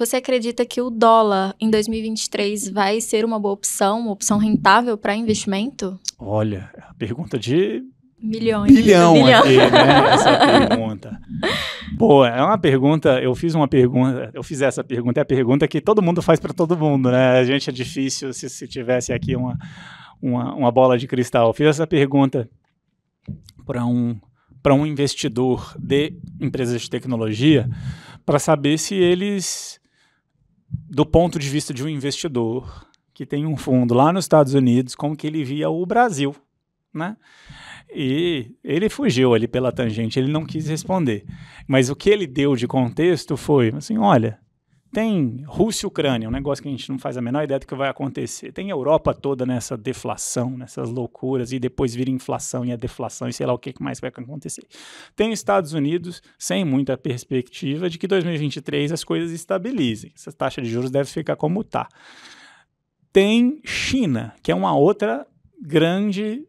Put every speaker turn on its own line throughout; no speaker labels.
Você acredita que o dólar em 2023 vai ser uma boa opção, uma opção rentável para investimento? Olha, é a pergunta de Milhões. Bilhão, bilhão. Aqui, né? Essa é pergunta. Pô, é uma pergunta. Eu fiz uma pergunta. Eu fiz essa pergunta. É a pergunta que todo mundo faz para todo mundo, né? A gente é difícil se, se tivesse aqui uma, uma, uma bola de cristal. Eu fiz essa pergunta para um para um investidor de empresas de tecnologia para saber se eles do ponto de vista de um investidor que tem um fundo lá nos Estados Unidos, como que ele via o Brasil, né? E ele fugiu ali pela tangente, ele não quis responder. Mas o que ele deu de contexto foi assim, olha, tem Rússia e Ucrânia, um negócio que a gente não faz a menor ideia do que vai acontecer. Tem Europa toda nessa deflação, nessas loucuras, e depois vira inflação e a é deflação e sei lá o que mais vai acontecer. Tem Estados Unidos sem muita perspectiva de que 2023 as coisas estabilizem. Essa taxa de juros deve ficar como está. Tem China, que é uma outra grande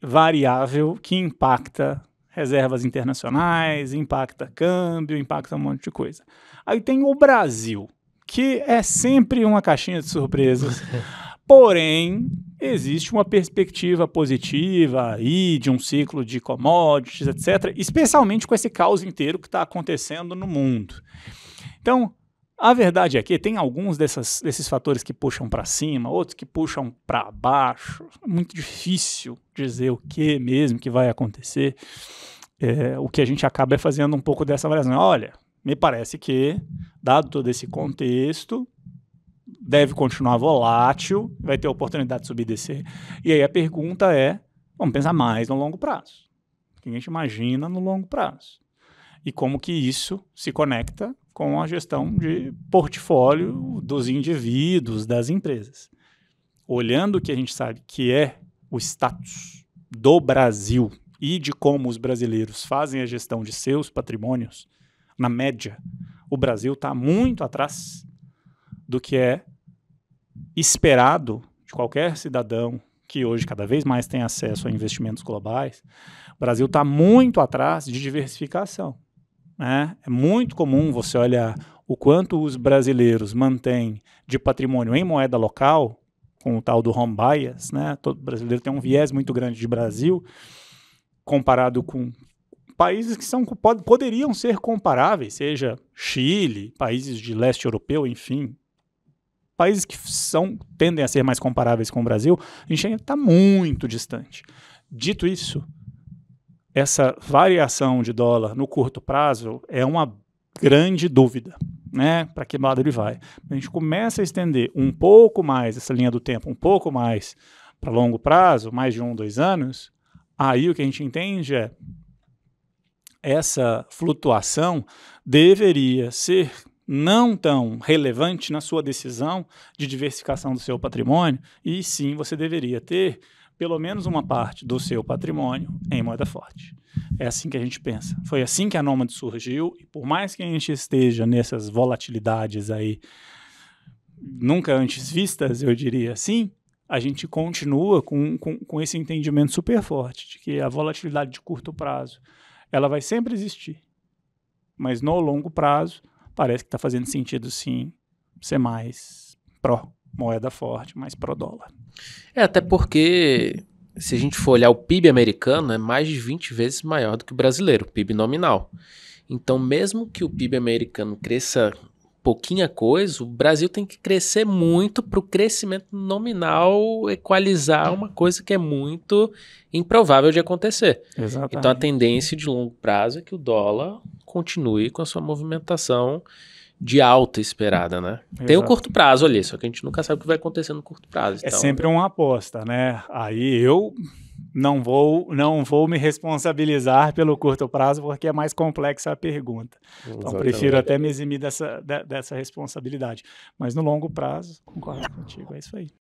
variável que impacta reservas internacionais, impacta câmbio, impacta um monte de coisa. Aí tem o Brasil, que é sempre uma caixinha de surpresas. Porém, existe uma perspectiva positiva aí de um ciclo de commodities, etc., especialmente com esse caos inteiro que está acontecendo no mundo. Então, a verdade é que tem alguns dessas, desses fatores que puxam para cima, outros que puxam para baixo. É muito difícil dizer o que mesmo que vai acontecer. É, o que a gente acaba é fazendo um pouco dessa avaliação. Olha, me parece que, dado todo esse contexto, deve continuar volátil, vai ter oportunidade de subir e descer. E aí a pergunta é: vamos pensar mais no longo prazo. O que a gente imagina no longo prazo? E como que isso se conecta com a gestão de portfólio dos indivíduos, das empresas. Olhando o que a gente sabe que é o status do Brasil e de como os brasileiros fazem a gestão de seus patrimônios, na média, o Brasil está muito atrás do que é esperado de qualquer cidadão que hoje cada vez mais tem acesso a investimentos globais. O Brasil está muito atrás de diversificação. Né? É muito comum você olhar o quanto os brasileiros mantêm de patrimônio em moeda local, com o tal do home bias, né? todo brasileiro tem um viés muito grande de Brasil, comparado com países que são, pod poderiam ser comparáveis, seja Chile, países de leste europeu, enfim, países que são tendem a ser mais comparáveis com o Brasil, a gente ainda está muito distante. Dito isso, essa variação de dólar no curto prazo é uma grande dúvida, né? Para que lado ele vai? A gente começa a estender um pouco mais essa linha do tempo, um pouco mais para longo prazo, mais de um, dois anos. Aí o que a gente entende é essa flutuação deveria ser não tão relevante na sua decisão de diversificação do seu patrimônio, e sim você deveria ter pelo menos uma parte do seu patrimônio em moeda forte. É assim que a gente pensa. Foi assim que a Nômade surgiu, e por mais que a gente esteja nessas volatilidades aí nunca antes vistas, eu diria assim, a gente continua com, com, com esse entendimento super forte de que a volatilidade de curto prazo ela vai sempre existir. Mas no longo prazo, parece que está fazendo sentido sim ser mais pró moeda forte, mas pro dólar.
É, até porque se a gente for olhar o PIB americano, é mais de 20 vezes maior do que o brasileiro, o PIB nominal. Então, mesmo que o PIB americano cresça pouquinha coisa, o Brasil tem que crescer muito para o crescimento nominal equalizar uma coisa que é muito improvável de acontecer. Exatamente. Então, a tendência de longo prazo é que o dólar continue com a sua movimentação de alta esperada, né? Exato. Tem o curto prazo ali, só que a gente nunca sabe o que vai acontecer no curto prazo. É então, sempre
né? uma aposta, né? Aí eu não vou, não vou me responsabilizar pelo curto prazo, porque é mais complexa a pergunta. Então, Exatamente. Então, prefiro até me eximir dessa, de, dessa responsabilidade. Mas no longo prazo, concordo contigo, é isso aí.